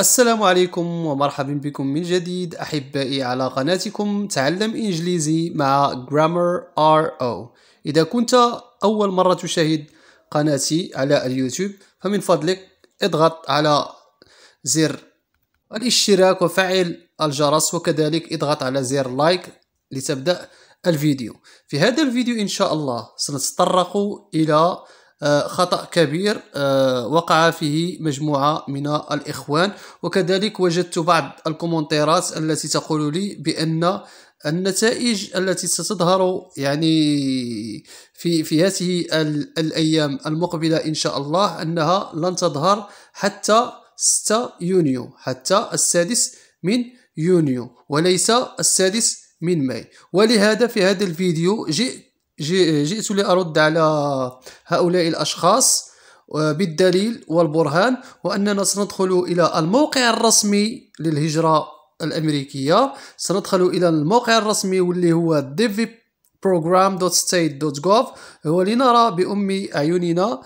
السلام عليكم ومرحبا بكم من جديد أحبائي على قناتكم تعلم إنجليزي مع Grammar RO إذا كنت أول مرة تشاهد قناتي على اليوتيوب فمن فضلك اضغط على زر الاشتراك وفعل الجرس وكذلك اضغط على زر لايك لتبدأ الفيديو في هذا الفيديو إن شاء الله سنتطرق إلى آه، خطأ كبير آه، وقع فيه مجموعة من الإخوان وكذلك وجدت بعض الكومنتيرات التي تقول لي بأن النتائج التي ستظهر يعني في في هذه الايام المقبله ان شاء الله انها لن تظهر حتى 6 يونيو حتى السادس من يونيو وليس السادس من ماي ولهذا في هذا الفيديو جئت جئت لأرد على هؤلاء الأشخاص آه، بالدليل والبرهان وأننا سندخل إلى الموقع الرسمي للهجرة الأمريكية سندخل إلى الموقع الرسمي واللي هو deviprogram.state.gov هو لنرى بأم أعيننا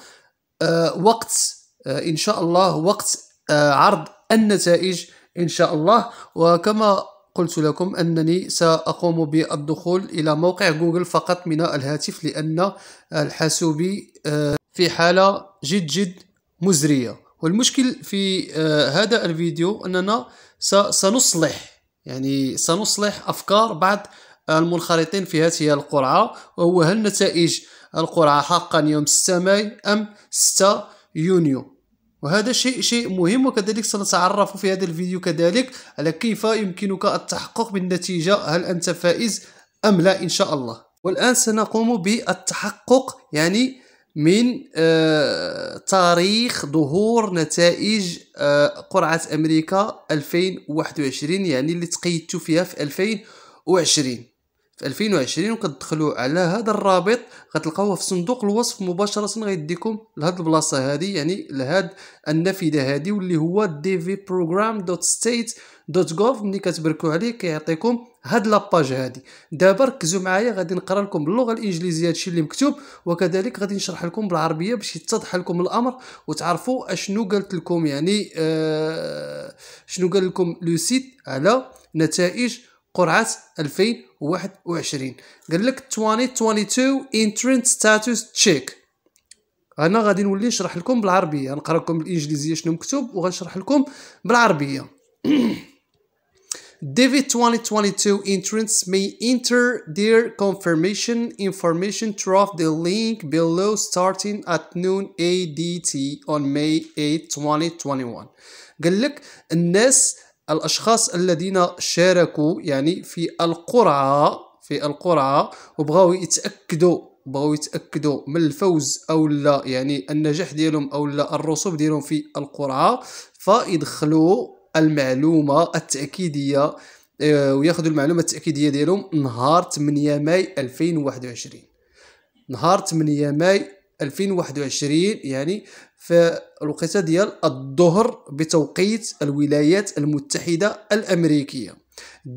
آه، وقت آه، إن شاء الله وقت عرض النتائج إن شاء الله وكما قلت لكم أنني سأقوم بالدخول إلى موقع جوجل فقط من الهاتف لأن الحاسوبي آه، في حالة جد جد مزرية والمشكل في آه، هذا الفيديو أننا سنصلح يعني سنصلح أفكار بعض المنخرطين في هذه القرعة وهو هل نتائج القرعة حقا يوم 6 ماي أم 6 يونيو وهذا شيء شيء مهم وكذلك سنتعرف في هذا الفيديو كذلك على كيف يمكنك التحقق بالنتيجة هل أنت فائز أم لا إن شاء الله والآن سنقوم بالتحقق يعني من آه تاريخ ظهور نتائج آه قرعة أمريكا 2021 يعني اللي تقيدت فيها في 2020 في 2020 وكتدخلوا على هذا الرابط غتلقاوه في صندوق الوصف مباشره غيديكم لهاد البلاصه هذه يعني لهاد النافذه هذه واللي هو dvprogram.state.gov ملي كتبركوا عليه كيعطيكم هاد لاباج هادي دابا ركزوا معايا غادي نقرا لكم باللغه الانجليزيه هادشي اللي مكتوب وكذلك غادي نشرح لكم بالعربيه باش يتضح لكم الامر وتعرفوا اشنو قالت لكم يعني آه شنو قال لكم لو سيت على نتائج قرعه 2021 قال لك 2022 entrance status check انا غادي نولي نشرح لكم بالعربيه نقرا لكم بالانجليزيه شنو مكتوب وغنشرح لكم بالعربيه ديفيد 2022 entrants may enter their confirmation information through the link below starting at noon ADT on May 8, 2021. قال لك الناس الاشخاص الذين شاركوا يعني في القرعه في القرعه وبغاو يتاكدوا بغاو يتاكدوا من الفوز او لا يعني النجاح ديالهم او لا الرسوب ديالهم في القرعه فيدخلوا المعلومه التاكيديه آه، وياخذوا المعلومه التاكيديه ديالهم نهار 8 ماي 2021 نهار 8 ماي 2021 يعني في الوقيته ديال الظهر بتوقيت الولايات المتحده الامريكيه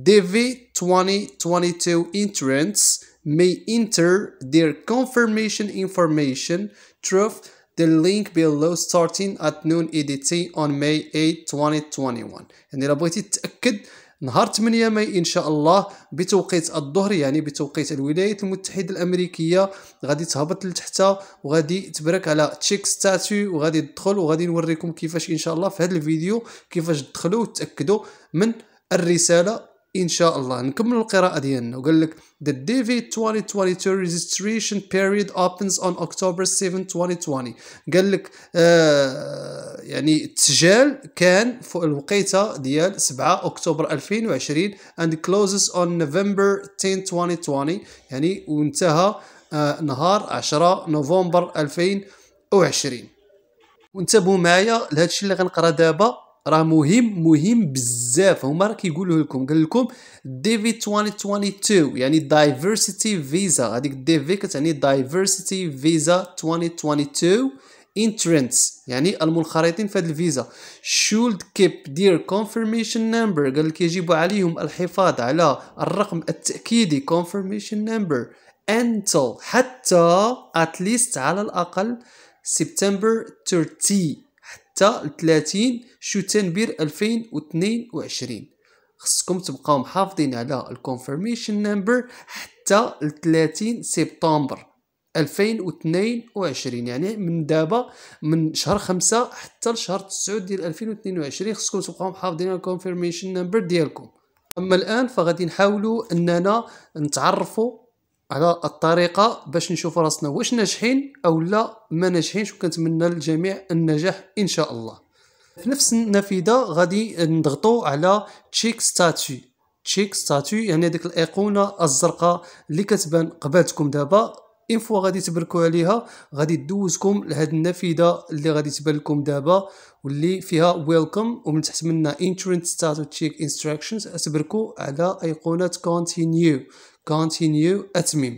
في 2022 entrants may enter their confirmation information through the link below starting at noon EDT on May 8, 2021 يعني إلا بغيتي تاكد نهار 8 ماي ان شاء الله بتوقيت الظهر يعني بتوقيت الولايات المتحده الامريكيه غادي تهبط لتحت وغادي تبرك على تشيك ستاتو وغادي تدخل وغادي نوريكم كيفاش ان شاء الله في هذا الفيديو كيفاش تدخلوا وتاكدوا من الرساله ان شاء الله نكمل القراءه ديالنا وقال لك the DV 2022 registration period opens on October 7 2020 قال لك آه يعني التسجيل كان في الوقيته ديال 7 اكتوبر 2020 and closes on November 10 2020 يعني وانتهى آه نهار 10 نوفمبر 2020 وانتبهوا معايا لهذا الشيء اللي غنقرا دابا راه مهم مهم بزاف هما راه كيقولوه لكم قال لكم دي في 2022 يعني دايفرسيتي فيزا هذيك دي في كتعني دايفرسيتي فيزا 2022 انترنس يعني المنخرطين في هذه الفيزا should keep دير confirmation number قال لك يجب عليهم الحفاظ على الرقم التأكيدي confirmation number until حتى at least على الأقل سبتمبر 30 حتى ل 30 شتنبر 2022 خصكم تبقاو محافظين على الكونفيرميشن نمبر حتى ل 30 سبتمبر 2022 يعني من دابا من شهر 5 حتى لشهر 9 ديال 2022 خصكم تبقاو محافظين على الكونفيرميشن نمبر ديالكم اما الان فغادي نحاولوا اننا نتعرفوا على الطريقه باش نشوف راسنا واش ناجحين او لا ما ناجحينش وكنتمنى للجميع النجاح ان شاء الله في نفس النافذه غادي نضغطوا على تشيك ستاتي تشيك ستاتي يعني ديك الايقونه الزرقاء اللي كتبان قبالتكم دابا اون فوا غادي تبركوا عليها غادي تدوزكم لهاد النافذه اللي غادي تبان لكم دابا واللي فيها ويلكم ومن تحت منها انترنت ستاتو تشيك انستراكشنز تبركوا على ايقونه كونتينيو كونتينيو اتميم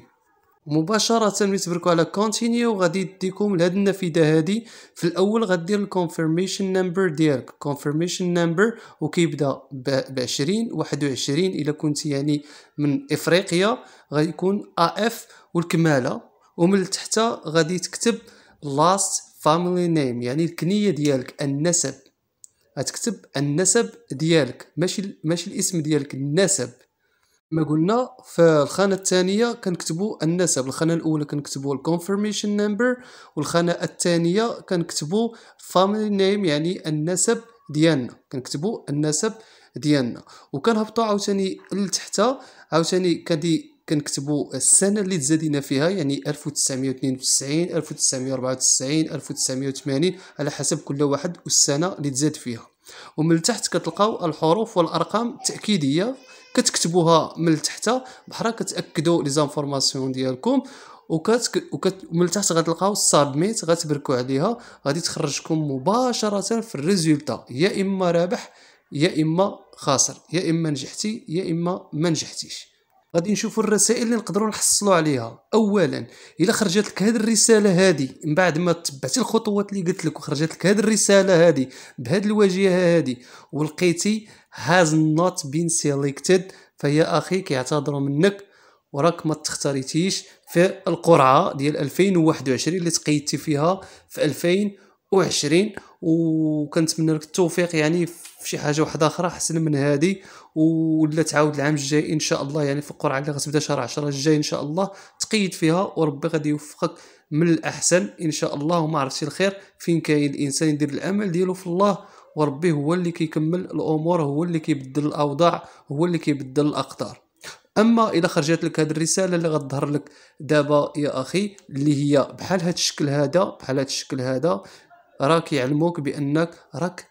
مباشره ملي تبركوا على كونتينيو غادي يديكم لهاد النافذه هادي في الاول غدير الكونفيرميشن نمبر ديالك كونفيرميشن نمبر وكيبدا ب 20 21 الا كنت يعني من افريقيا غيكون اف والكماله ومن تحت غادي تكتب لاست فاميلي نيم يعني الكنيه ديالك النسب غتكتب النسب ديالك ماشي ماشي الاسم ديالك النسب كما قلنا في الخانه الثانيه كنكتبوا النسب الخانه الاولى كنكتبوا الكونفيرميشن نمبر والخانه الثانيه كنكتبوا فاميلي نيم يعني النسب ديالنا كنكتبوا النسب ديالنا وكنهبطوا عاوتاني لتحت عاوتاني كدي كنكتبوا السنه اللي تزادينا فيها يعني 1992 1994 1980 على حسب كل واحد والسنه اللي تزاد فيها ومن تحت كتلقاو الحروف والارقام التاكيديه كتكتبوها من تحت بحال كتاكدوا لي زانفورماسيون ديالكم وكت وكت من تحت غتلقاو سابميت غتبركوا عليها غادي تخرجكم مباشره في الريزولتا يا اما رابح يا اما خاسر يا اما نجحتي يا اما ما نجحتيش غادي نشوفوا الرسائل اللي نقدروا نحصلوا عليها اولا الا خرجت لك هذه الرساله هذه من بعد ما تبعتي الخطوات اللي قلت لك وخرجت لك هذه الرساله هذه بهذه الواجهه هذه ولقيتي has not been selected فهي اخي كيعتذروا منك وراك ما تختاريتيش في القرعه ديال 2021 اللي تقيدتي فيها في 2020 وكنتمنى لك التوفيق يعني في شي حاجه واحده اخرى احسن من هذه ولا تعاود العام الجاي ان شاء الله يعني في القرعه اللي غتبدا شهر 10 الجاي ان شاء الله تقيد فيها وربي غادي يوفقك من الاحسن ان شاء الله وما عرفتي الخير فين كاين الانسان يدير الامل ديالو في الله وربي هو اللي كيكمل الامور هو اللي كيبدل الاوضاع هو اللي كيبدل الاقدار اما اذا خرجت لك هذه الرساله اللي غتظهر لك دابا يا اخي اللي هي بحال هذا الشكل هذا بحال هذا الشكل هذا راك يعلموك بانك راك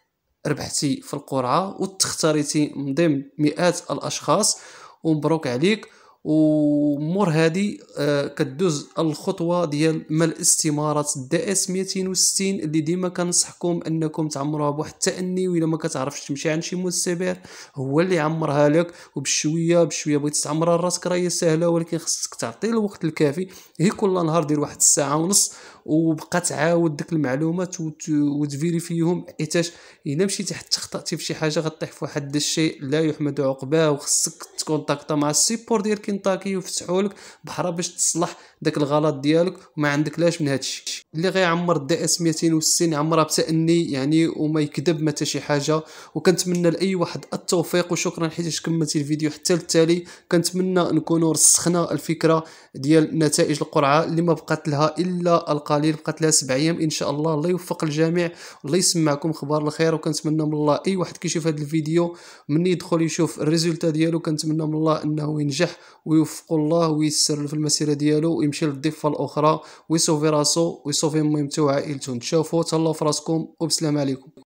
ربحتي في القرعه وتختاريتي من ضمن مئات الاشخاص ومبروك عليك ومور هادي آه، كدوز الخطوه ديال ملء استمارات الدا اس 260 اللي ديما كنصحكم انكم تعمروها بواحد التاني وإلا ما كتعرفش تمشي عند شي مستبيع هو اللي يعمرها لك وبشويه بشويه بغيتي تعمرها راسك راهي سهله ولكن خصك تعطي الوقت الكافي هي كل نهار دير واحد الساعه ونص وبقى تعاود ديك المعلومات وتفيري فيهم حيتاش الا مشيتي حتى خطاتي في شي حاجه غطيح في واحد الشيء لا يحمد عقباه وخصك كونتاكط مع السيبور ديال كنتاكي وفتحوا لك بحرا باش تصلح داك الغلط ديالك وما عندك لاش من هادشي اللي غيعمر الدي اس 260 يعمرها بتأني يعني وما يكذب ما حتى شي حاجه وكنتمنى لاي واحد التوفيق وشكرا حيت كملتي الفيديو حتى للتالي كنتمنى نكونوا رسخنا الفكره ديال نتائج القرعه اللي ما بقات لها الا القليل بقات لها سبع ايام ان شاء الله الله يوفق الجميع الله يسمعكم خبار الخير وكنتمنى من الله اي واحد كيشوف هذا الفيديو من يدخل يشوف الريزلت ديالو كنتمنى من الله انه ينجح ويوفق الله ويسر في المسيره ديالو ويمشي للضفه الاخرى ويسوفي راسو صوفي المهم انتو وعائلتو نتشافو تهلاو فراسكم وبسلام عليكم